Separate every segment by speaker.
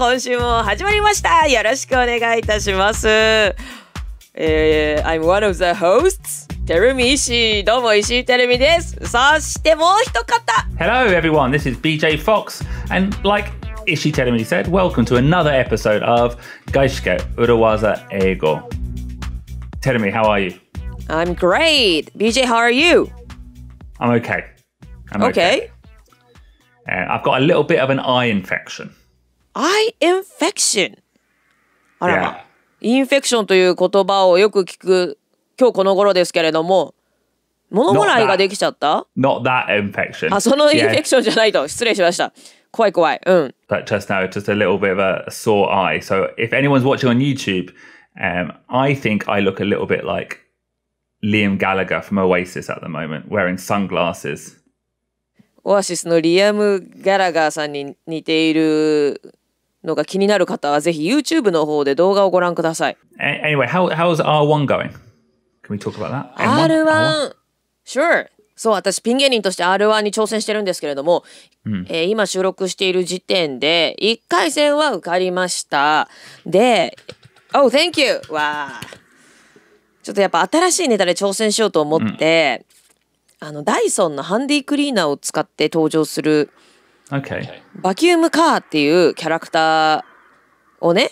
Speaker 1: 今週も始まりましたよろしくお願いいたします。えー、I'm one of the hosts, テルミ石井。どうも石井テルミです。そしてもう一
Speaker 2: 方 Hello everyone, this is BJ Fox. And like Ishi Terumi said, welcome to another episode of Gaishike Urawaza Ego. Terumi, how are you?
Speaker 1: I'm great. BJ, how are you?
Speaker 2: I'm okay. I'm okay. okay. Uh, I've got a little bit of an eye infection.
Speaker 1: eye infection あらま、yeah. インフェクションという言葉をよく聞く今日この頃ですけれども物払いができちゃった
Speaker 2: Not that, Not that infection. あそのインフェクション
Speaker 1: じゃないと、yeah. 失礼しました怖い怖いうん
Speaker 2: But just now just a little bit of a sore eye so if anyone's watching on YouTube um, I think I look a little bit like Liam Gallagher from Oasis at the moment wearing sunglasses
Speaker 1: オアシスのリアム・ガラガーさんに似ているのが気になる方はぜひ YouTube の方で動画をご覧ください。Anyway, how, how's
Speaker 2: R1 going? Can we talk about that?
Speaker 1: R1? R1? Sure. そう、私ピン芸人として R1 に挑戦してるんですけれども、うん、えー、今収録している時点で1回戦は受かりました。で、Oh, thank you! わちょっとやっぱ新しいネタで挑戦しようと思って、うん、あのダイソンのハンディクリーナーを使って登場する Okay. バキュームカーっていうキャラクターをね、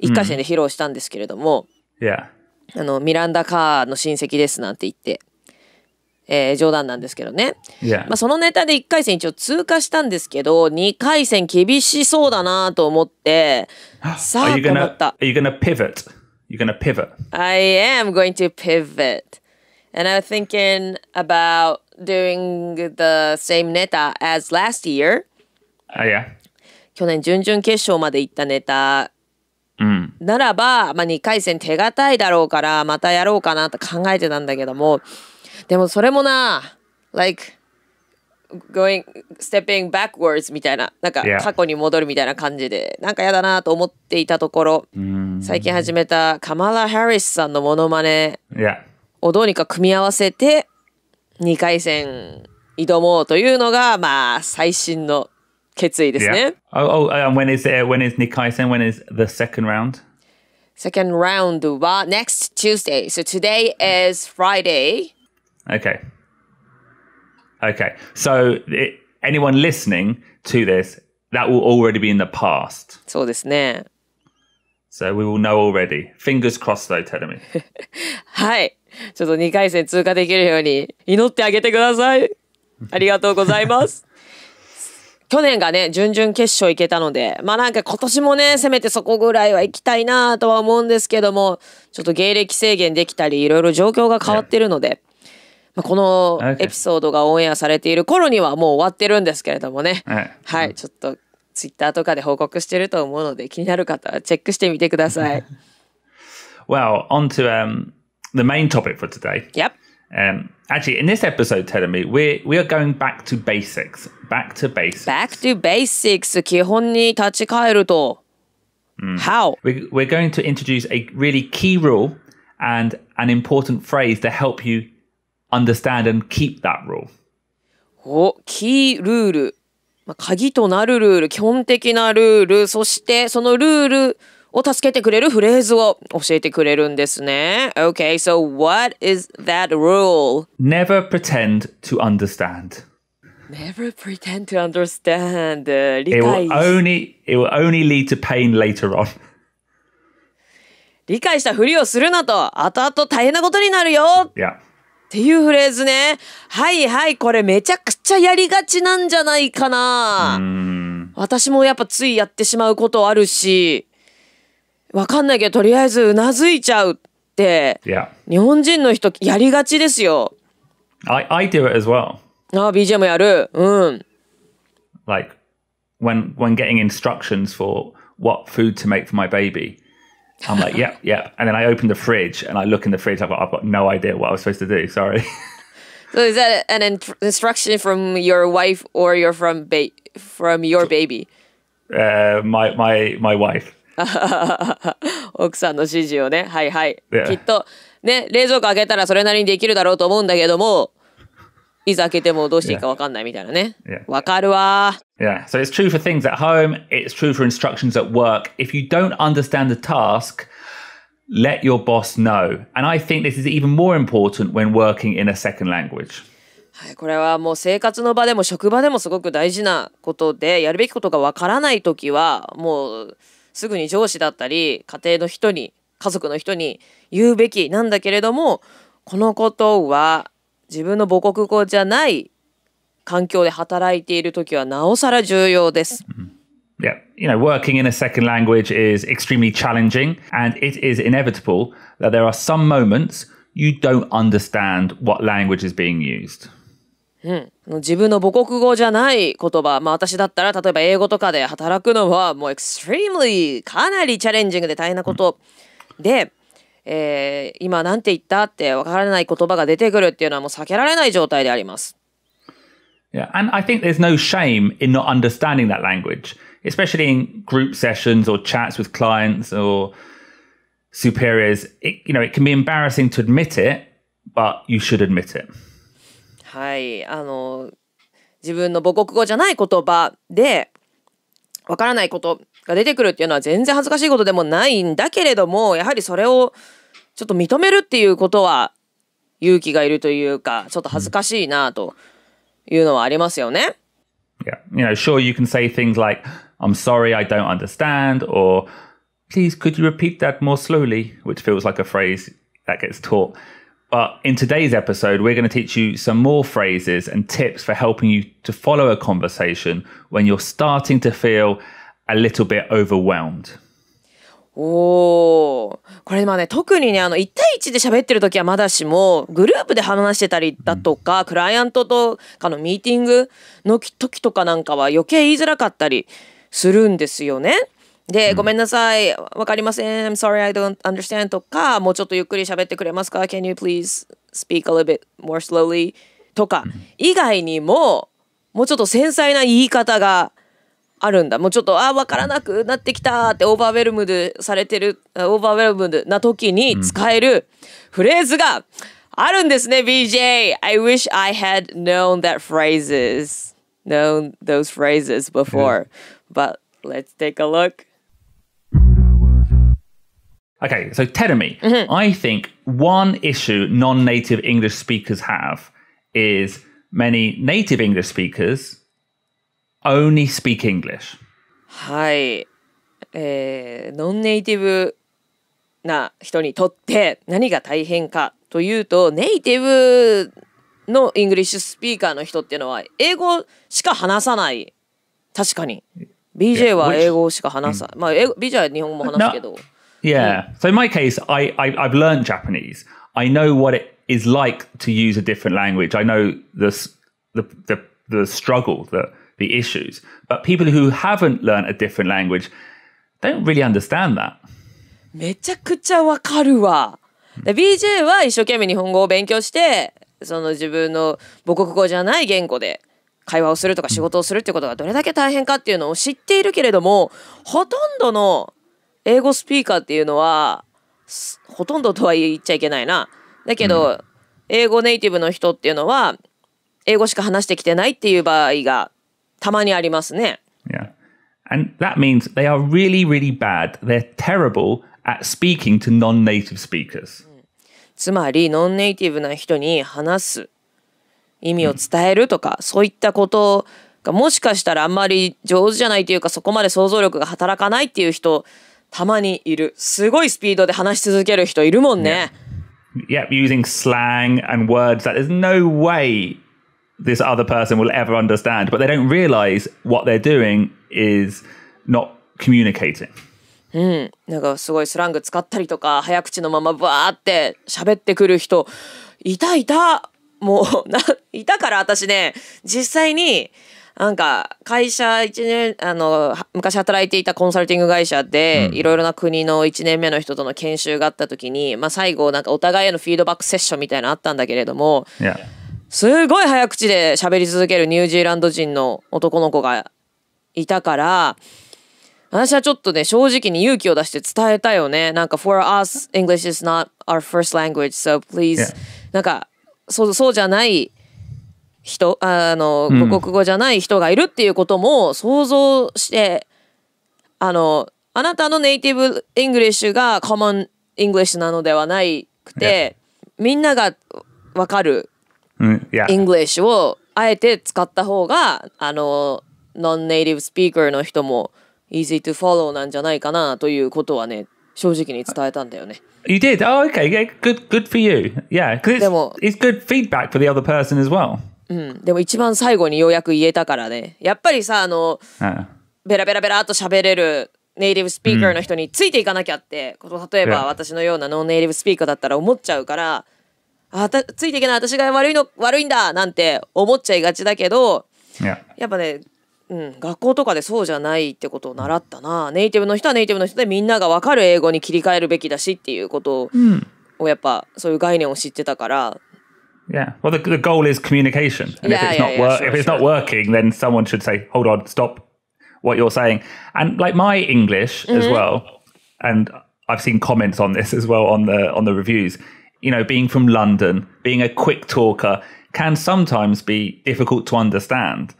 Speaker 1: 一回戦で披露したんですけれども、yeah. あのミランダ・カーの親戚ですなんて言って、えー、冗談なんですけどね、yeah. まあ、そのネタで1回戦一応通過したんですけど2回戦厳しそうだなと思ってさあと思った
Speaker 2: Are you gonna pivot? You're gonna pivot?
Speaker 1: I am going to pivot and I'm thinking about doing the same neta as last year あいや去年準々決勝まで行ったネタうん、ならば、まあ、2回戦手堅いだろうからまたやろうかなと考えてたんだけどもでもそれもな like going stepping backwards みたいななんか過去に戻るみたいな感じでなんかやだなと思っていたところ最近始めたカマラ・ハリスさんのモノマネをどうにか組み合わせて2回戦挑もうというのがまあ最新のきついですね。Yeah.
Speaker 2: Oh, oh, and when is, uh, when is Nikai Sen? When is the second round?
Speaker 1: Second round は next Tuesday. So today is Friday.
Speaker 2: Okay. Okay. So it, anyone listening to this, that will already be in the past. そうですね。So we will know already. Fingers crossed though, Tedemi.
Speaker 1: はい。ちょっと2回戦通過できるように祈ってあげてください。ありがとうございます。去年がね、準々決勝行けたので、まあなんか今年もね、せめてそこぐらいは行きたいなとは思うんですけども、ちょっと芸歴制限できたり、いろいろ状況が変わってるので、まあ、このエピソードがオンエアされている頃にはもう終わってるんですけれどもね、はい、ちょっとツイッターとかで報告してると思うので、気になる方はチェックしてみてください。
Speaker 2: well, on to、um, the main topic for today. Yep. Um, actually, in this episode, Telemi, we we are going back to basics. Back to basics.
Speaker 1: Back to basics. 基本に立ち返ると。
Speaker 2: Mm. How? We, we're going to introduce a really key rule and an important phrase to help you understand and keep that rule.
Speaker 1: Oh, key rule. お、キールール。まあ、鍵となるルール、基本的なルール、そしてそのルールを助けてくれるフレーズを教えてくれるんですね。Okay, so what is that rule?
Speaker 2: Never pretend to understand.
Speaker 1: Never pretend to understand. Uh, it will
Speaker 2: only it will only lead to pain later on.
Speaker 1: 理解したふりをするなと後々大変なことになるよ。Yeah. っていうフレーズね。はいはい、これめちゃくちゃやりがちなんじゃないかな。私もやっぱついやってしまうことあるし。わかんないけどとりあえずうなずいちゃうって、yeah. 日本人の人やりがちですよ。
Speaker 2: I, I do it as well.
Speaker 1: ああ、BGM やる。うん。
Speaker 2: Like, when, when getting instructions for what food to make for my baby, I'm like, yep, yep. And then I open the fridge and I look in the fridge. I've got, I've got no idea what I was supposed to do. Sorry.
Speaker 1: so is that an in- instruction from your wife or you're from ba- from your baby?
Speaker 2: Uh, my my my wife.
Speaker 1: 奥さんの指示をね。はいはい。きっと、ね、冷蔵庫開けたらそれなりにできるだろうと思うんだけども、いざ開けてもどうしていいか分かんないみたいなね。わ、yeah. かるわ。
Speaker 2: Yeah, so it's true for things at home, it's true for instructions at work. If you don't understand the task, let your boss know. And I think this is even more important when working in a second language.
Speaker 1: はい、これはもう生活の場でも職場でもすごく大事なことでやるべきことがわからない時はもうすぐに上司だったり家庭の人に家族の人に言うべきなんだけれどもこのことは自分の母国語じゃない環境で働いている時はなおさら重要です。
Speaker 2: Yeah, you know, working in a second language is extremely challenging, and it is inevitable that there are some moments you don't understand what language is being used.
Speaker 1: うん、自分の母国語じゃない言葉、まあ私だったら例えば英語とかで働くのはもう extremely かなりチャレンジングで大変なこと、うん、で、えー、今なんて言ったってわからない言葉が出てくるっていうのはもう避けられない状態であります。
Speaker 2: Yeah, and I think there's no shame in not understanding that language, especially in group sessions or chats with clients or superiors. It, you know, it can be embarrassing to admit it, but you should admit it.
Speaker 1: はい、あの、自分の母国語じゃない言葉で、わからないことが出てくるっていうのは全然恥ずかしいことでもないんだけれども、やはりそれをちょっと認めるっていうことは勇気がいるというか、ちょっと恥ずかしいなというのはありますよね。
Speaker 2: Yeah. You know, sure, you can say things like, I'm sorry, I don't understand, or please, could you repeat that more slowly? Which feels like a phrase that gets taught But in today's episode, we're going to teach you some more phrases and tips for helping you to follow a conversation when you're starting to feel a little bit overwhelmed.
Speaker 1: おお、これ今ね特にねあの1対1で喋ってる時はまだしもグループで話してたりだとか、クライアントとかのミーティングの時とかなんかは余計言いづらかったりするんですよね。で、ごめんなさい、わかりません、I'm sorry, I don't understand とか、もうちょっとゆっくり喋ってくれますか ?Can you please speak a little bit more slowly? とか、以外にも、もうちょっと繊細な言い方があるんだ。もうちょっと、あ、わからなくなってきたってオーバーウェルムでされてる、オーバーウェルムな時に使えるフレーズがあるんですね、BJ! I wish I had known that phrases, known those phrases before, but let's take a look. Okay, so t e l l m e Mm-hmm. I think one
Speaker 2: issue non native English speakers have is many native English speakers only speak English.
Speaker 1: はい。え o n native な人にとって何が大変かというと、ネイティブのイングリッシュスピーカーの人っていうのは英語しか話さない。確かに。BJ は英語しか話さない。まあ、BJ は日本語も話すけど。No.
Speaker 2: Yeah. So in my case, I, I have learned Japanese. I know what it is like to use a different language. I know this the the the struggle, the the issues. But people who haven't learned a different language don't really understand that.
Speaker 1: めちゃくちゃわかるわ。BJ は一生懸命日本語を勉強して、その自分の母国語じゃない言語で会話をするとか仕事をするってことがどれだけ大変かっていうのを知っているけれども、ほとんどの英語スピーカーっていうのはほとんどとは言っちゃいけないなだけど、うん、英語ネイティブの人っていうのは英語しか話してきてないっていう場合がたまにありますね。
Speaker 2: Yeah. And that means they are really, really bad. They're terrible at speaking to non native speakers.
Speaker 1: つまり、ノンネイティブな人に話す、意味を伝えるとか、そういったことがもしかしたらあんまり上手じゃないというか、そこまで想像力が働かないっていう人たまにいる。すごいスピードで話し続ける人いるもんね。
Speaker 2: y e a Yep, using slang and words that there's no way this other person will ever understand, but they don't realize what they're doing is not communicating.
Speaker 1: うん、なんかすごいスラング使ったりとか早口のままバーって喋ってくる人いたいたもういたから私ね実際になんか会社1年あの昔働いていたコンサルティング会社でいろいろな国の1年目の人との研修があった時に、まあ、最後なんかお互いへのフィードバックセッションみたいなのあったんだけれども、すごい早口で喋り続けるニュージーランド人の男の子がいたから私はちょっとね正直に勇気を出して伝えたよねなんか For us English is not our first language so please、なんかそうそうじゃない人あの母国語じゃない人がいるっていうことも想像して、うん、あのあなたのネイティブ・イングリッシュがコモン・イングリッシュなのではなくて、yeah. みんながわかるイングリッシュをあえて使った方があのノンネイティブスピーカーの人も easy to follow なんじゃないかなということはね正直に伝えたんだよね。
Speaker 2: You did? Oh, okay. Yeah, good, good for you. Yeah, because it's, it's good feedback for the other person as well.
Speaker 1: うん、でも一番最後にようやく言えたからねやっぱりさあのベラベラベラっと喋れるネイティブスピーカーの人についていかなきゃって、うん、例えば私のようなノンネイティブスピーカーだったら思っちゃうからあたついていけない私が悪いの悪いんだなんて思っちゃいがちだけどやっぱね、うん、学校とかでそうじゃないってことを習ったなネイティブの人はネイティブの人でみんなが分かる英語に切り替えるべきだしっていうことを、うん、やっぱそういう概念を知ってたから
Speaker 2: Yeah. Well, the, the goal is communication, and yeah, if it's yeah, not yeah, wor- sure, if it's sure. not working, then someone should say, "Hold on, stop what you're saying." And like my English mm-hmm. as well, and I've seen comments on this as well on the on the reviews. You know, being from London, being a quick talker can sometimes be difficult to understand.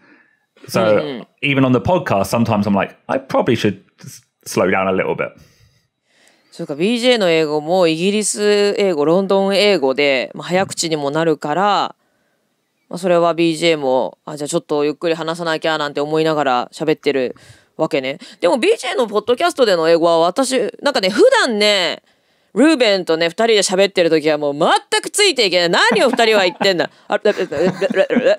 Speaker 2: So mm-hmm. even on the podcast, sometimes I'm like, I probably should slow down a little bit.
Speaker 1: そうか BJ の英語もイギリス英語ロンドン英語で、まあ、早口にもなるから、まあ、それは BJ もあじゃあちょっとゆっくり話さなきゃなんて思いながら喋ってるわけねでも BJ のポッドキャストでの英語は私なんかね普段ねルーベンとね二人で喋ってる時はもう全くついていけない何を二人は言ってんだあ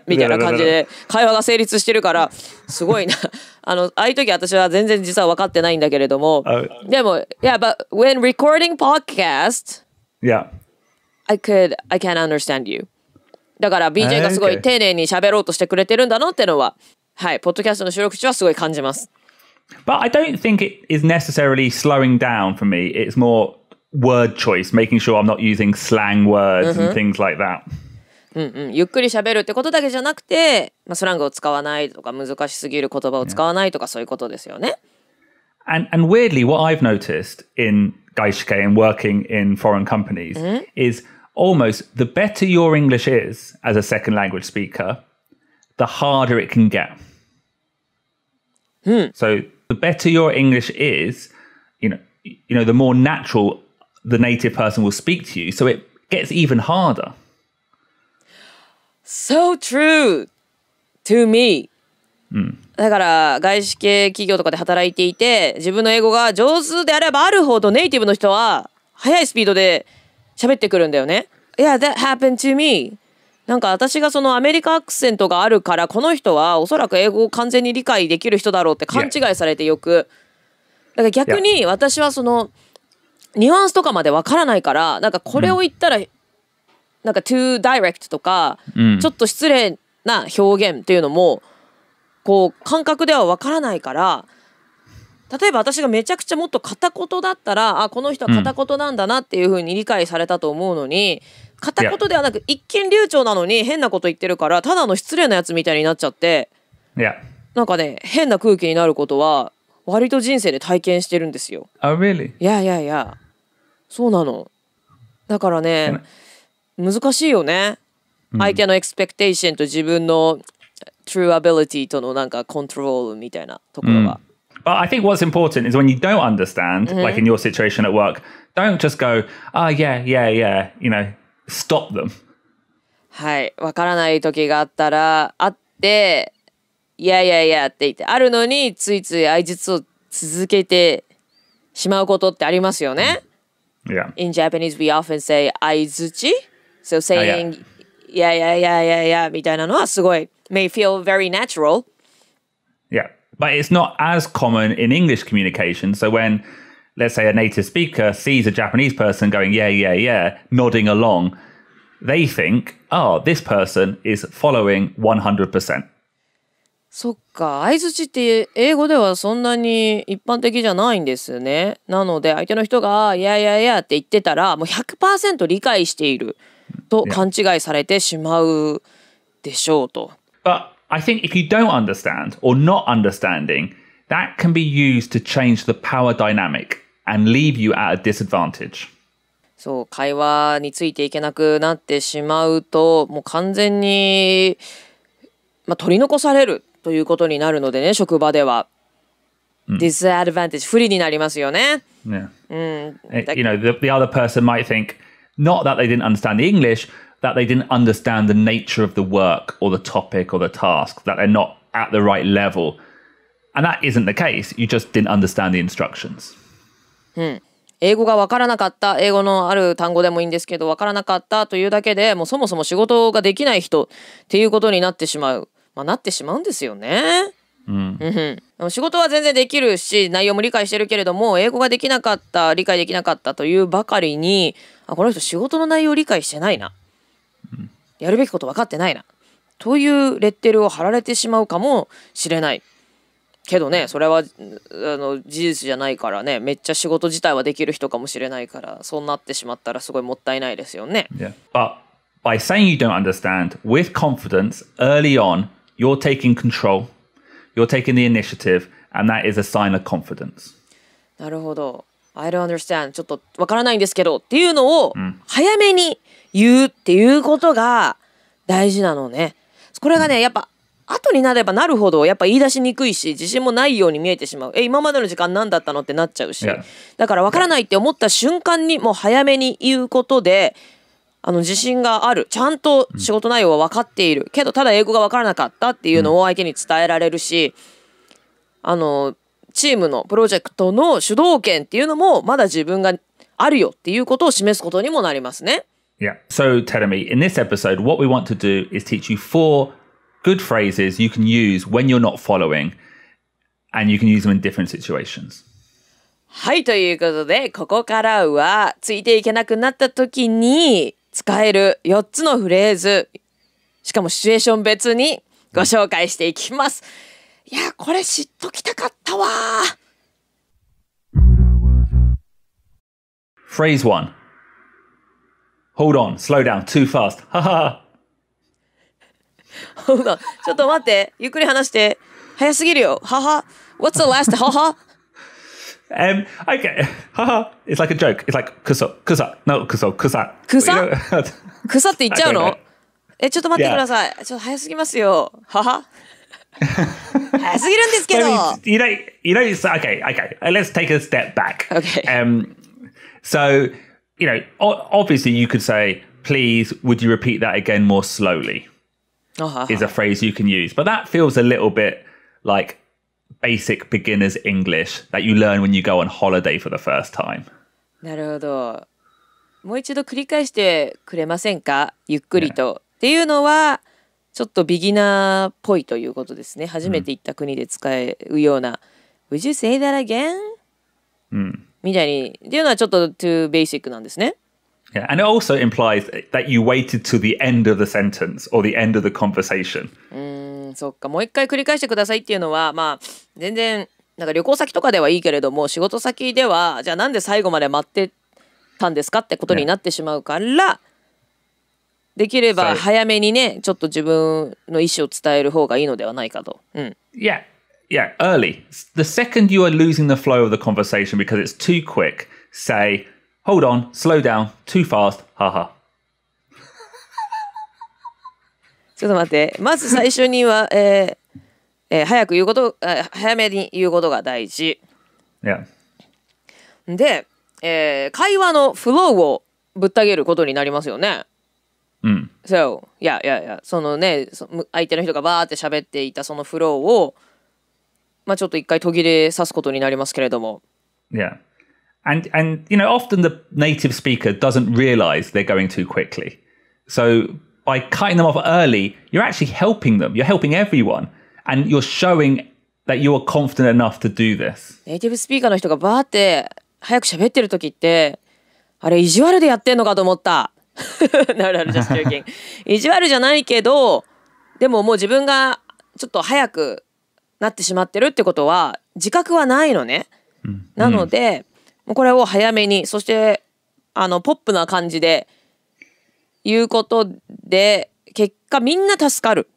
Speaker 1: みたいな感じで会話が成立してるからすごいなあのああいう時私は全然実は分かってないんだけれどもでも Yeah but when recording podcast Yeah I could I can understand you だから BJ がすごい丁寧に喋ろうとしてくれてるんだなってのははいポッドキャストの収録中はすごい感じます But I don't think it
Speaker 2: is necessarily slowing down for me. It's more word choice, making sure I'm not using slang words and mm-hmm. things like that.
Speaker 1: うんうん、ゆっくり喋るってことだけじゃなくて、まあ、スラングを使わないとか難しすぎる言葉を使わないとかそういうことですよね。
Speaker 2: And, and and weirdly, what I've noticed in Gaishike and working in foreign companies mm-hmm. is almost the better your English is as a second language speaker, the harder it can get. Hmm. So the better your English is, you know, you know, the more natural the native person will speak to you. So it gets even harder.
Speaker 1: So true to me. うん、だから外資系企業とかで働いていて自分の英語が上手であればあるほどネイティブの人は速いスピードで喋ってくるんだよね。Yeah, that happened to me. なんか私がそのアメリカアクセントがあるからこの人はおそらく英語を完全に理解できる人だろうって勘違いされてよく。だから逆に私はその、yeah. ニュアンスとかまでわからないからなんかこれを言ったら、なんか too direct とか、うんちょっと失礼な表現っていうのもこう感覚ではわからないから例えば私がめちゃくちゃもっと片言だったらあこの人は片言なんだなっていうふうに理解されたと思うのに、片言ではなく一見流暢なのに変なこと言ってるからただの失礼なやつみたいになっちゃって y なんかね変な空気になることは割と人生で体験してるんですよ。あ、really? いやいやいや。そうなの。だからね、難しいよね。相手のエクスペクテーションと自分の true ability とのなんかコントロールみたいな
Speaker 2: ところは。But I think what's important is when you don't understand, mm-hmm. like in your situation at work, don't just go, ah, oh, yeah, yeah, yeah, you know, stop them.
Speaker 1: はい、わからない時があったら、あって、いやいやいやって言って、あるのについつい愛実を続けてしまうことってありますよね。Yeah. In Japanese, we often say 愛槌 So ah, Yeah. yeah, yeah, yeah, yeah, yeah, みたいなのはすごい may feel very natural.
Speaker 2: Yeah. But it's not as common in English communication. So when, let's say, a native speaker sees a Japanese person going, yeah, yeah, yeah, nodding along, they think, oh, this person is following 100%.
Speaker 1: そっか相づちって英語ではそんなに一般的じゃないんですねなので相手の人が「いやいやいや」って言ってたらもう100%理解していると勘違いされてしまうでしょうと。
Speaker 2: But I think if you don't understand or not understanding that can be used to change the power dynamic and leave you at a disadvantage.
Speaker 1: そう会話についていけなくなってしまうともう完全に、まあ、取り残されるということになるのでね職場では。disadvantage 不利になりますよね。Yeah. Mm.
Speaker 2: It, you know, the, the other person might think not that they didn't understand the English, that they didn't understand the nature of the work or the topic or the task, that they're not at the right level. And that isn't the case. You just didn't understand the instructions.
Speaker 1: 英語がわからなかった英語のある単語でもいいんですけどわからなかったというだけでもうそもそも仕事ができない人っていうことになってしまう。まあ、なってしまうんですよね。うん、仕事は全然できるし内容も理解してるけれども英語ができなかった理解できなかったというばかりにあこの人仕事の内容を理解してないな、うん、やるべきこと分かってないなというレッテルを貼られてしまうかもしれないけどねそれはあの事実じゃないからねめっちゃ仕事自体はできる人かもしれないからそうなってしまったらすごいもったいないですよね。Yeah.
Speaker 2: But by saying you don't understand with confidence early on You're taking control, you're taking the initiative, and that is a sign of confidence.
Speaker 1: なるほど。I don't understand. ちょっとわからないんですけどっていうのを早めに言うっていうことが大事なのね。これがね、やっぱ後になればなるほどやっぱ言い出しにくいし自信もないように見えてしまうえ今までの時間何だったのってなっちゃうしだから分からないって思った瞬間にもう早めに言うことであの自信があるちゃんと仕事内容は分かっているけどただ英語が分からなかったっていうのを相手に伝えられるし、あのチームのプロジェクトの主導権っていうのもまだ自分があるよっていうことを示すことにもなりますね。
Speaker 2: Yeah. So, Teremi, in this episode, what we want to do is teach you four good phrases you can use when you're not following, and you can use them in different situations.
Speaker 1: はい、ということで、ここからは、ついていけなくなった時に、使える4つのフレーズ、しかもシチュエーション別にご紹介していきます。いや、これ知っときたかったわ。
Speaker 2: フレーズ1 Hold on, slow down, too fast.
Speaker 1: h ちょっと待って。ゆっくり話して。早すぎるよ。はは。What's the last? はは。Um,
Speaker 2: okay, it's like a joke. It's like くそくさ no kusa. くそくさくさ
Speaker 1: くさって言っちゃうの？えちょっと待ってください。ちょっと早すぎますよ。はは。早すぎるんですけど。
Speaker 2: You know, you know. So, okay, okay. Uh, let's take a step back. Okay. Um, so you know, obviously, you could say, "Please, would you repeat that again more slowly?" Uh-huh. Is a phrase you can use, but that feels a little bit like basic beginner's English that you learn when you go on holiday for the first time.
Speaker 1: なるほど。もう一度繰り返してくれませんかゆっくりと。Yeah. っていうのは、ちょっとビギナーっぽいということですね。初めて行った国で使うような。Mm. Would you say that again? うん。みたいに。っていうのはちょっと too basic なんですね。
Speaker 2: Yeah, and it also implies that you waited to the end of the sentence or the end of the conversation.
Speaker 1: Mm. そっかもう一回繰り返してくださいっていうのはまあ全然なんか旅行先とかではいいけれども仕事先ではじゃあなんで最後まで待ってたんですかってことになってしまうから、ね、できれば早めにねちょっと自分の意思を伝える方がいいのではないかと。うん、yeah.
Speaker 2: Yeah, early. The second you are losing the flow of the conversation because it's too quick, say, hold on, slow down, too fast, haha.
Speaker 1: ちょっと待って。まず最初には、えーえー、早く言うこと、えー、早めに言うことが大事。Yeah. で、えー、会話のフローをぶったげることになりますよね。うん。そう。いやいやいや、そのね、そ相手の人がバーって喋っていたそのフローを、まあちょっと一回途切れさすことになりますけれども。
Speaker 2: Yeah. And, and, you know, often the native speaker doesn't realize they're going too quickly. So by cutting them off early, you're actually helping them. You're helping everyone. And you're showing that you are confident enough to do this.
Speaker 1: ネイティブスピーカーの人がバーって早く喋ってる時って、あれ意地悪でやってんのかと思った。なるなる、just joking. 意地悪じゃないけど、でももう自分がちょっと早くなってしまってるってことは自覚はないのね。なので、うこれを早めに、そしてあのポップな感じで、いうことで結果みんな助かる、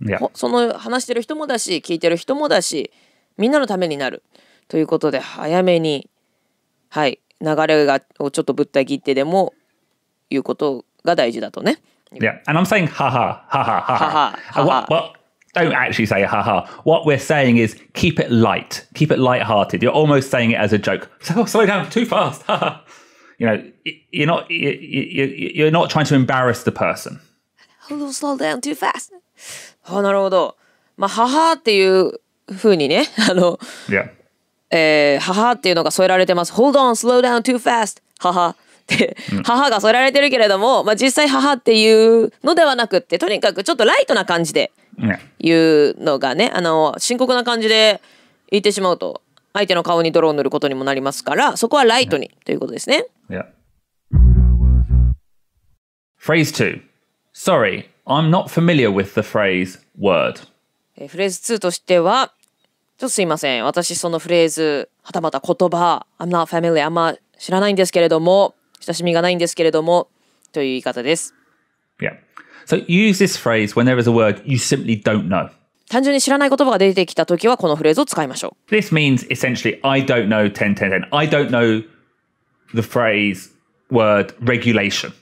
Speaker 1: yeah. その話してる人もだし聞いてる人もだしみんなのためになるということで早めにはい流れがをちょっとぶった切ってでもいうことが大事だとね。
Speaker 2: Yeah, and I'm saying haha, haha, haha. h a What, w Don't actually say haha. What we're saying is keep it light, keep it light-hearted. You're almost saying it as a joke. So, slow down, too fast. you know, you're not you're not trying to embarrass the person.
Speaker 1: Slow down too fast. あ、なるほど。まあ、母っていうふうにね、あの、yeah. えー、母っていうのが添えられてます。Hold on, slow down too fast. 母って、母が添えられてるけれども、まあ、実際母っていうのではなくって、とにかくちょっとライトな感じで言うのがね、あの、深刻な感じで言ってしまうと。相手の顔にドロ泥を塗ることにもなりますから、そこはライトに、yeah. ということですね。
Speaker 2: Yeah. Phrase 2 Sorry, I'm not familiar with the phrase word.
Speaker 1: フレーズ2としては、ちょっとすいません。私そのフレーズ、はたまた言葉、I'm not familiar, あんま知らないんですけれども、親しみがないんですけれども、という言い方です。
Speaker 2: Yeah. So use this phrase when there is a word you simply don't know.
Speaker 1: 単純に知らない言葉が出てきたときはこのフレーズを使いましょ
Speaker 2: う。This means essentially I don't know 10 10 10. I don't know the phrase word regulation.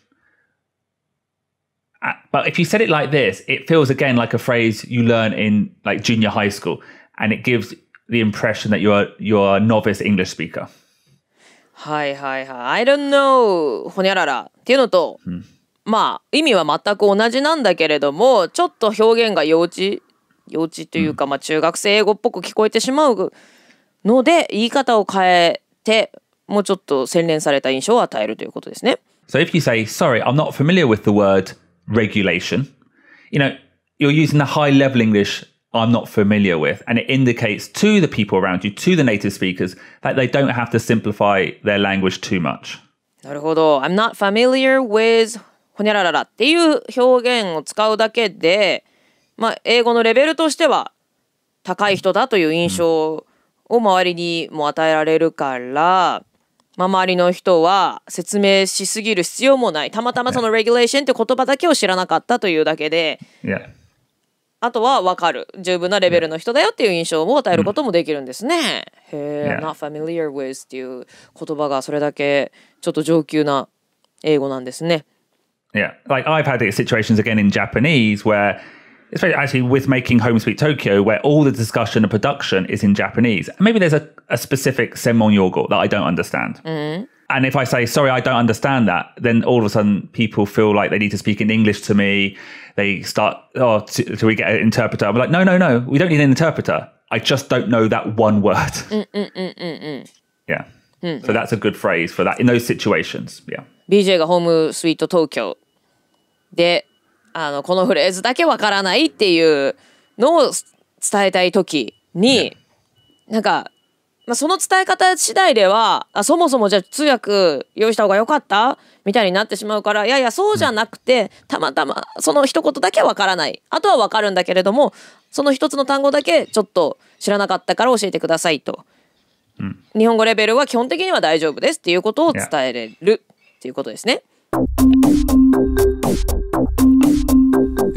Speaker 2: But if you said it like this, it feels again like a phrase you learn in like junior high school and it gives the impression that you're you're a novice English speaker.
Speaker 1: はいはいはい。I don't know ほにゃららっていうのと、うん、まあ意味は全く同じなんだけれども、ちょっと表現が幼稚幼稚というか、まあ、中学生英語っぽく聞こえてしまうので言い方を変えてもうちょっと洗練された印象を与えるということですね。
Speaker 2: So if you say, sorry, I'm not familiar with the word regulation, you know, you're using the high level English I'm not familiar with. And it indicates to the people around you, to the native speakers, that they don't have to simplify their language too much.
Speaker 1: なるほど。I'm not familiar with ほにゃらららっていう表現を使うだけで、まあ、英語のレベルとしては高い人だという印象を周りにも与えられるから、まあ、周りの人は説明しすぎる必要もないたまたまそのレギュレーションって言葉だけを知らなかったというだけで、あとは分かる十分なレベルの人だよっていう印象を与えることもできるんですね。へえ、not familiar with っていう言葉がそれだけちょっと上級な英語なんですね。Yeah,
Speaker 2: like I've had situations again in Japanese where especially actually with making Home Sweet Tokyo, where all the discussion and production is in Japanese. Maybe there's a, a specific Senmon Yogo that I don't understand. Mm. And if I say, sorry, I don't understand that, then all of a sudden people feel like they need to speak in English to me. They start, oh, do we get an interpreter? I'm like, no, no, no, we don't need an interpreter. I just don't know that one word. mm,
Speaker 1: mm, mm, mm yeah. Hmm. So
Speaker 2: that's a good phrase for that in those situations. Yeah.
Speaker 1: BJ がホームスイート東京であのこのフレーズだけわからないっていうのを伝えたい時に、なんか、まあ、その伝え方次第ではあそもそもじゃあ通訳用意した方が良かったみたいになってしまうからいやいやそうじゃなくて、たまたまその一言だけわからないあとはわかるんだけれどもその一つの単語だけちょっと知らなかったから教えてくださいと、日本語レベルは基本的には大丈夫ですっていうことを伝えれるっていうことですね。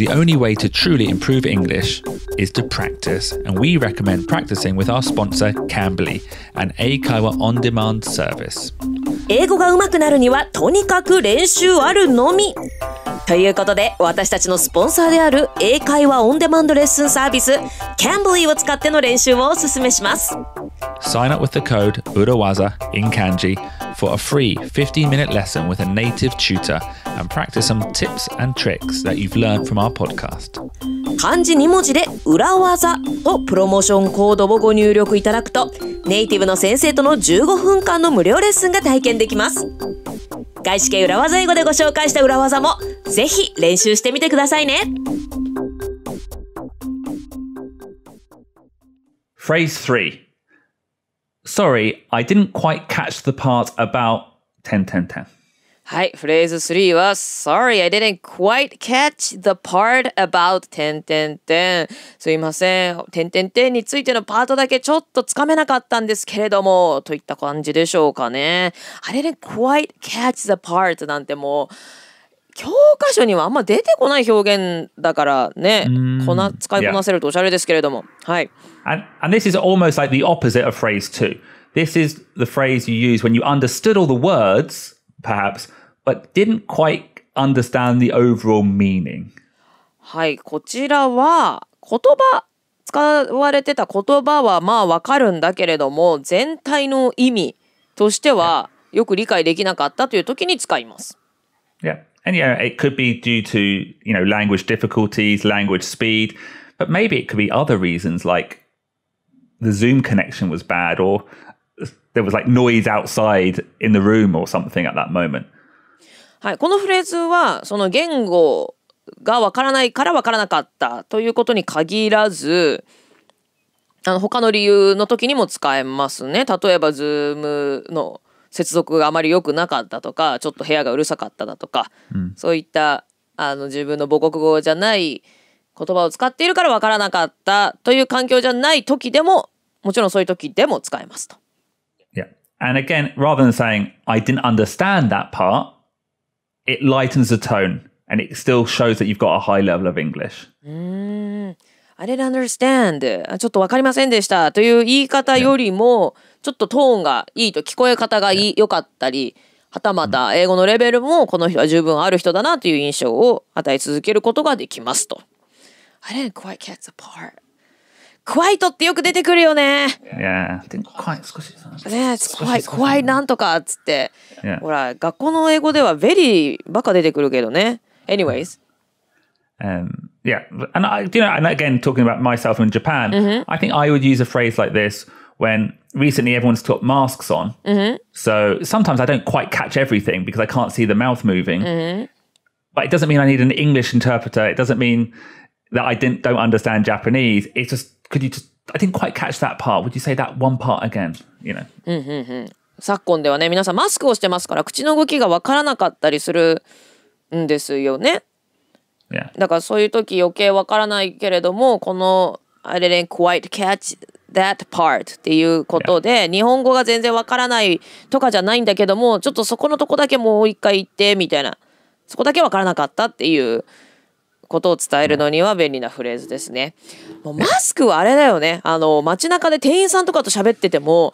Speaker 2: The only way to truly improve English is to practice, and we recommend practicing with our sponsor, Cambly. an Eikawa on demand service.
Speaker 1: 英語が上手くなるにはとにかく練習あるのみということで私たちのスポンサーである英会話オンデマンドレッスンサービスキャンブリーを使っての練習をおすすめします
Speaker 2: Sign up with the code URAWAZA in kanji for a free 15 minute lesson with a native tutor and practice some tips and tricks that you've learned from our podcast
Speaker 1: 漢字2文字で裏技とプロモーションコードをご入力いただくとネイティブの先生との15分間の無料レッスンが体験できます外資系裏技英語でご紹介した裏技もぜひ練習してみてくださいね
Speaker 2: Phrase 3 Sorry, I didn't quite catch the part about 10 10 10
Speaker 1: はい、フレーズ3は Sorry, I didn't quite catch the part about 点点点。すいません、点点点についてのパートだけちょっとつかめなかったんですけれども、といった感じでしょうかね。I didn't quite catch the part なんてもう、教科書にはあんま出てこない表現だからね、こな使いこなせるとおしゃれですけれども。はい。
Speaker 2: And, and this is almost like the opposite of phrase two. This is the phrase you use when you understood all the words. perhaps, but didn't quite understand the overall meaning.
Speaker 1: はい、こちらは言葉使われてた言葉はまあわかるんだけれども全体の意味としてはよく理解できなかったという時に使います。
Speaker 2: Yeah, and yeah, it could be due to you know language difficulties, language speed, but maybe it could be other reasons like the Zoom connection was bad or there was like noise outside in the room or something at that moment.
Speaker 1: はい、このフレーズはその言語がわからないからわからなかったということに限らずあの他の理由の時にも使えますね例えばズームの接続があまり良くなかったとかちょっと部屋がうるさかっただとか、うん、そういったあの自分の母国語じゃない言葉を使っているからわからなかったという環境じゃない時でももちろんそういう時でも使えますと。
Speaker 2: And again, rather than saying, I didn't understand that part, it lightens the tone and it still shows that you've got a high level of English.
Speaker 1: I didn't understand. ちょっとわかりませんでしたという言い方よりも、ちょっとトーンがいいと聞こえ方がいい良かったり、はたまた英語のレベルもこの人は十分ある人だなという印象を与え続けることができますと。I didn't quite catch the part. クワイトってよく出てくるよね。Yeah. I think quite 少し。ねえ、怖い、怖い、なんとかっつって。Yeah. ほら、学校の英語では very ばか出てくるけどね。Anyways.
Speaker 2: Um, yeah. And I, you know, and again, talking about myself in Japan, mm-hmm. I think I would use a phrase like this when recently everyone's put masks on. Mm-hmm. So sometimes I don't quite catch everything because I can't see the mouth moving. Mm-hmm. But it doesn't mean I need an English interpreter. It doesn't mean that I didn't don't understand Japanese. It's just could you just I didn't quite catch that part. Would you say that one part again? You
Speaker 1: know. 昨今ではね、皆さんマスクをしてますから口の動きがわからなかったりするんですよね。Yeah. だからそういう時余計わからないけれども、この I didn't quite catch that part っていうことで、yeah. 日本語が全然わからないとかじゃないんだけども、ちょっとそこのとこだけもう一回言ってみたいな、そこだけわからなかったっていう。ことを伝えるのには便利なフレーズですね。もうマスクはあれだよねあの街中で店員さんとかと喋ってても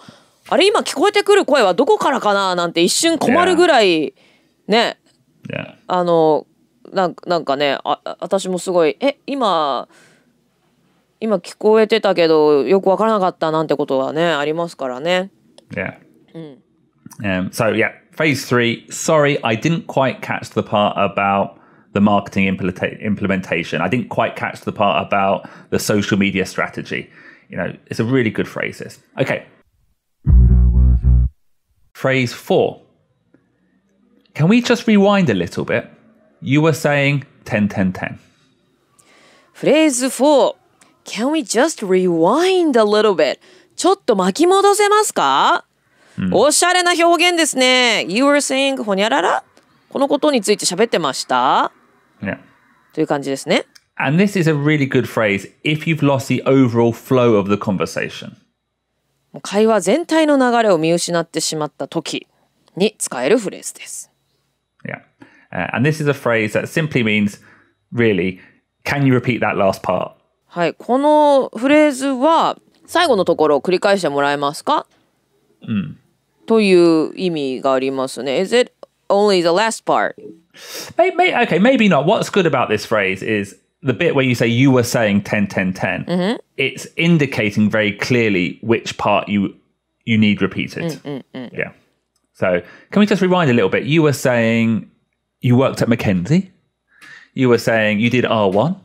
Speaker 1: あれ今聞こえてくる声はどこからかななんて一瞬困るぐらいね、あのなんなんかねあ私もすごいえ今今聞こえてたけどよくわからなかったなんてことはねありますからね。Yeah. うん。
Speaker 2: Um, so yeah, phase three. Sorry, I didn't quite catch the part about the marketing implementa- implementation. I didn't quite catch the part about the social media strategy. You know, it's a really good phrase. This okay. Phrase four. Can we just rewind a little bit? You were saying 10 10 10.
Speaker 1: Phrase 4. Can we just rewind a little bit? ちょっと巻き戻せますか、うん、おしゃれな表現ですね。You were saying ほにゃららこのことについて喋ってました Yeah. という感じですね。
Speaker 2: And this is a really good phrase if you've lost the overall flow of the conversation.
Speaker 1: 会話全体の流れを見失ってしまった時に使えるフレーズです。
Speaker 2: Yeah. Uh, and this is a phrase that simply means, really, can you repeat that last part?
Speaker 1: はい。このフレーズは、最後のところを繰り返してもらえますかうん。という意味がありますね。Is it only the last part. May, may,
Speaker 2: okay, maybe not. What's good about this phrase is the bit where you say you were saying 10 10 10 mm-hmm. it's indicating very clearly which part you you need repeated Mm-mm-mm. yeah so can we just rewind a little bit you were saying you worked at mckenzie you were saying you did r1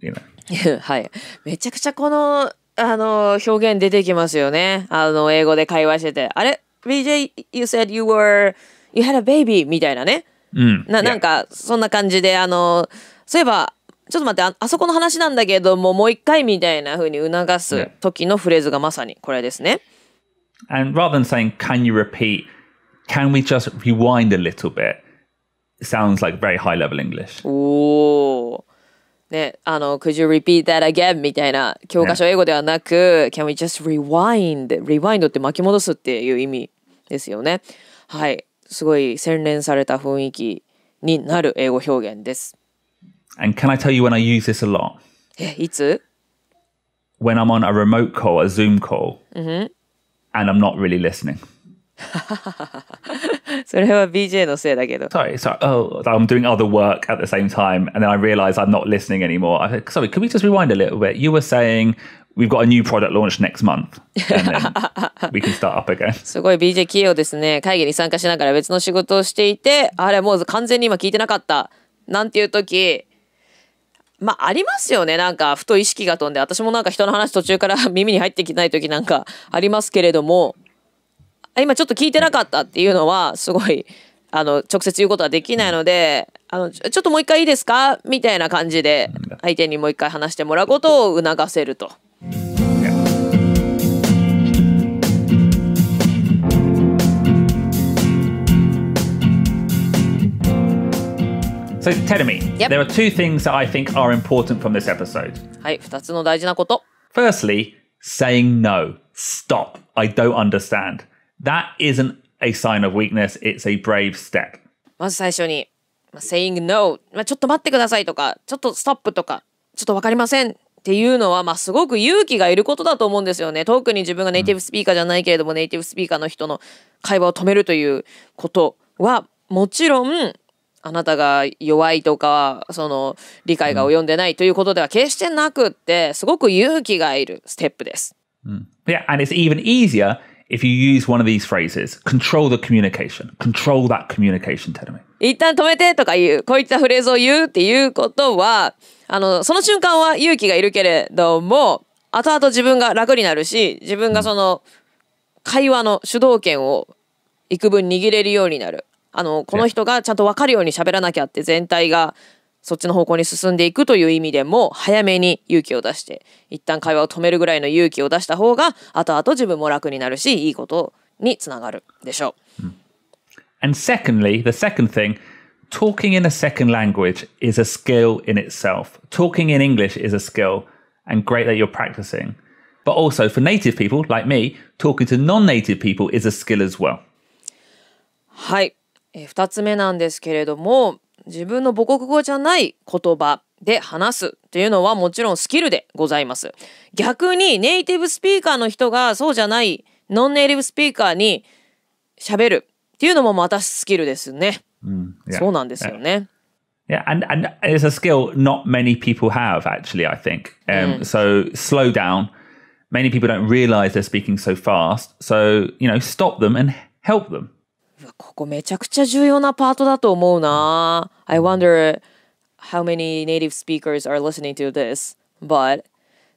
Speaker 2: you
Speaker 1: know はいめちゃくちゃこのあの表現出てきますよねあの英語で会話しててあれ BJ you said you were You had a baby! みたいなね。うん。ななんか、そんな感じで、あの、そういえば、ちょっと待ってあ、あそこの話なんだけども、もう一回みたいなふうに促す時のフレーズがまさにこれですね。
Speaker 2: And rather than saying, can you repeat, can we just rewind a little bit? Sounds like very high level English.
Speaker 1: おー。ね、あの、could you repeat that again? みたいな教科書英語ではなく、can we just rewind? rewind って巻き戻すっていう意味ですよね。はい。すごい洗練された雰囲気になる英語表現です。
Speaker 2: And can I tell you when I use this a lot?
Speaker 1: え、いつ
Speaker 2: When I'm on a remote call, a Zoom call, mm-hmm. and I'm not really listening. それは BJ のせいだけど。Sorry, sorry. Oh, I'm doing other work at the same time, and then I realize I'm not listening anymore. I said, sorry, could we just rewind a little bit? You were saying we've got a new product launch next month. And then we can start up again. す
Speaker 1: ごい BJ 企業ですね。会議に参加しながら別の仕事をしていて、あれもう完全に今聞いてなかった。なんていう時、まあありますよね。なんかふと意識が飛んで、私もなんか人の話途中から 耳に入ってきない時なんかありますけれども、今ちょっと聞いてなかったっていうのはすごい、あの直接言うことはできないので、あのちょっともう一回いいですかみたいな感じで相手にもう一回話してもらうことを促せると。
Speaker 2: So tell me, Yep. there are two things that I think are important from this episode.
Speaker 1: はい、二つの大事なこと。Firstly,
Speaker 2: saying no. Stop. I don't understand. That isn't a sign of weakness. It's a brave step.
Speaker 1: まず最初に、まあ、saying no、まあ、ちょっと待ってくださいとか、ちょっとストップとか、ちょっとわかりませんっていうのは、まあ、すごく勇気がいることだと思うんですよね。特に自分がネイティブスピーカーじゃないけれども、ネイティブスピーカーの人の会話を止めるということは、もちろん、あなたが弱いとかその理解が及んでないということでは決してなくってすごく勇気がいるステップです。
Speaker 2: Mm. Yeah, and it's even easier if you use one of these phrases control the communication, control that communication, t e l m
Speaker 1: 一旦止めてとかいうこういったフレーズを言うっていうことはあのその瞬間は勇気がいるけれども後々自分が楽になるし自分がその会話の主導権を幾分握れるようになるあのこの人がちゃんと分かるように喋らなきゃって全体がそっちの方向に進んでいくという意味でも早めに勇気を出して一旦会話を止めるぐらいの勇気を出した方が後々自分も楽になるしいいことにつながるでしょう。
Speaker 2: And secondly, the second thing talking in a second language is a skill in itself. Talking in English is a skill, and great that you're practicing. But also for native people like me, talking to non native people is a skill as well.
Speaker 1: はい。えー、2つ目なんですけれども自分の母国語じゃない言葉で話すっていうのはもちろんスキルでございます。逆にネイティブスピーカーの人がそうじゃないノンネイティブスピーカーに喋るっていうのもまたスキルですね。
Speaker 2: そうなんですよね。Yeah, and, and it's a skill not many people have, actually, I think. Um, mm. So slow down. Many people don't realize they're speaking so fast. So, you know, stop them and help them.
Speaker 1: ここめちゃくちゃ重要なパートだと思うな。I wonder how many native speakers are listening to this, but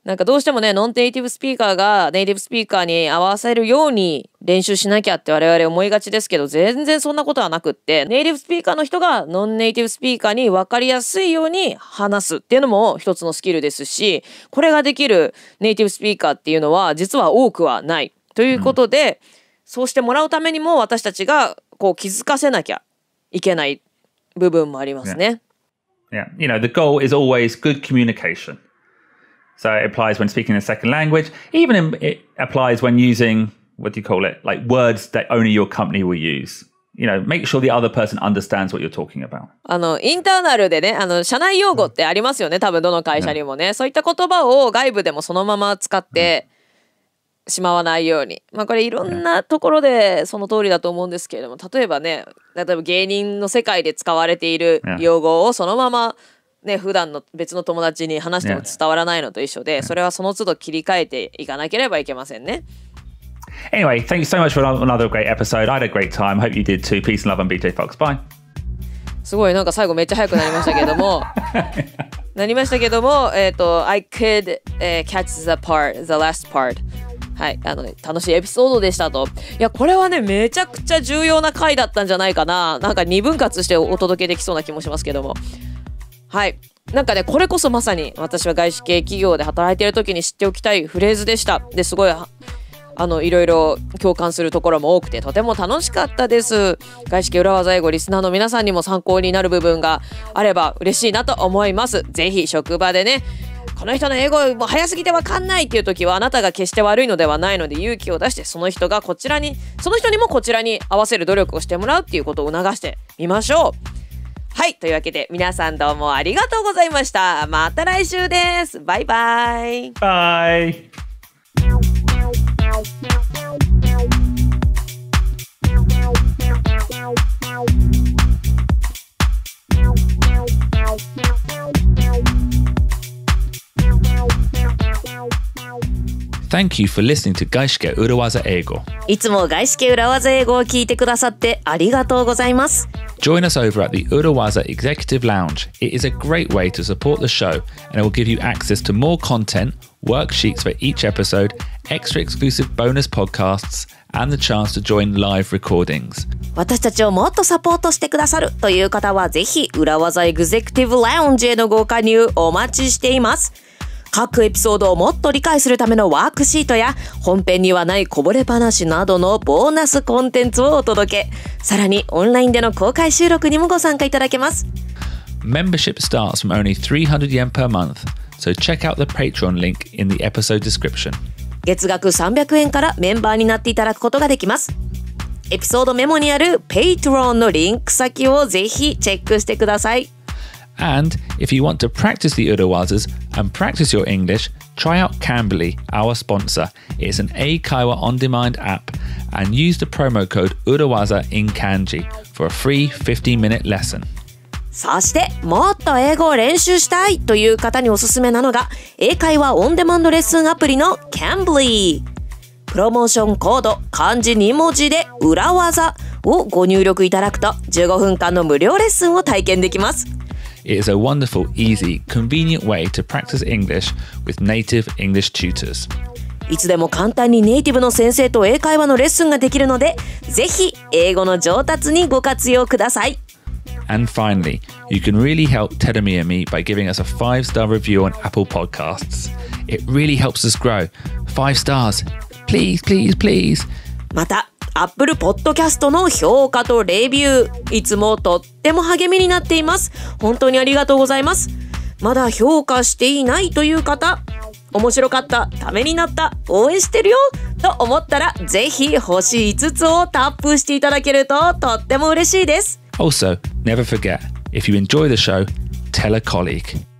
Speaker 1: なんかどうしてもね、ノンネイティブスピーカーがネイティブスピーカーに合わせるように練習しなきゃって我々思いがちですけど、全然そんなことはなくって、ネイティブスピーカーの人がノンネイティブスピーカーに分かりやすいように話すっていうのも一つのスキルですし、これができるネイティブスピーカーっていうのは実は多くはない。ということで、うんそうしてもらうためにも私たちがこう気づかせなきゃいけない部分もありますね。
Speaker 2: Yeah. yeah. You know, the goal is always good communication. So it applies when speaking a second language. Even in, it applies when using, what do you call it? Like words that only your company will use. You know, make sure the other person understands what you're talking about.
Speaker 1: あの、インターナルでね、あの、社内用語ってありますよね。多分どの会社にもね。そういった言葉を外部でもそのまま使って、しまわないようにまあこれいろんなところでその通りだと思うんですけれども例えばね例えば芸人の世界で使われている用語をそのままね普段の別の友達に話しても伝わらないのと一緒でそれはその都度切り替えていかなければいけませんね。
Speaker 2: Anyway, thank you so much for another great episode. I had a great time. Hope you did too. Peace and love and BJ Fox. Bye.
Speaker 1: すごいなんか最後めっちゃ早くなりましたけども。なりましたけども、えっ、ー、と、I could、uh, catch the part, the last part. はい、あのね、楽しいエピソードでしたと。いや、これはね、めちゃくちゃ重要な回だったんじゃないかな。なんか2分割してお届けできそうな気もしますけども。はい。なんかね、これこそまさに私は外資系企業で働いてる時に知っておきたいフレーズでした。で、すごい、あの、いろいろ共感するところも多くて、とても楽しかったです。外資系裏技英語リスナーの皆さんにも参考になる部分があれば嬉しいなと思います。ぜひ職場でね、この人の英語も早すぎてわかんないっていう時はあなたが決して悪いのではないので勇気を出してその人がこちらにその人にもこちらに合わせる努力をしてもらうっていうことを促してみましょうはいというわけで皆さんどうもありがとうございましたまた来週ですバイバイバイ
Speaker 2: Thank you for listening to 外資系裏技英語。
Speaker 1: いつも外資系裏技英語を聞いてくださってありがとうございます。
Speaker 2: Join us over at the Urawaza Executive Lounge. It is a great way to support the show and it will give you access to more content, worksheets for each episode, extra exclusive bonus podcasts, and the chance to join live recordings.
Speaker 1: 私たちをもっとサポートしてくださるという方はぜひ裏技エグゼクティブラウンジへのご加入お待ちしています。各エピソードをもっと理解するためのワークシートや本編にはないこぼれ話などのボーナスコンテンツをお届けさらにオンラインでの公開収録にもご参加いただけます
Speaker 2: Membership starts from only 300 yen per month so check out the Patreon link in the episode description
Speaker 1: 月額300円からメンバーになっていただくことができますエピソードメモにある Patreon のリンク先をぜひチェックしてください And
Speaker 2: if you want to practice the Udawazas and practice your English, try out Cambly, our sponsor. It's an Aikawa on demand app, and use the promo code Udawaza in Kanji for a free 15 minute lesson.
Speaker 1: そして、もっと英語を練習したいという方におすすめなのが、英会話オンデマンドレッスンアプリの Cambly。プロモーションコード漢字2文字で裏技をご入力いただくと15分間の無料レッスンを体験できます。
Speaker 2: it is a wonderful, easy, convenient way to practice English with native English tutors.
Speaker 1: いつでも簡単にネイティブの先生と英会話のレッスンができるので、ぜひ英語の上達にご活用ください。
Speaker 2: And finally, you can really help Tedami and me by giving us a five star review on Apple Podcasts. It really helps us grow.
Speaker 1: Five stars. Please, please, please. また Apple Podcast の評価とレビュー、いつもとっても励みになっています。本当にありがとうございます。まだ評価していないという方、面白かった、ためになった、応援してるよと思ったら、ぜひ星5つをタップしていただけるととっても嬉しいです。
Speaker 2: Also, never forget, if you enjoy the show, tell a colleague.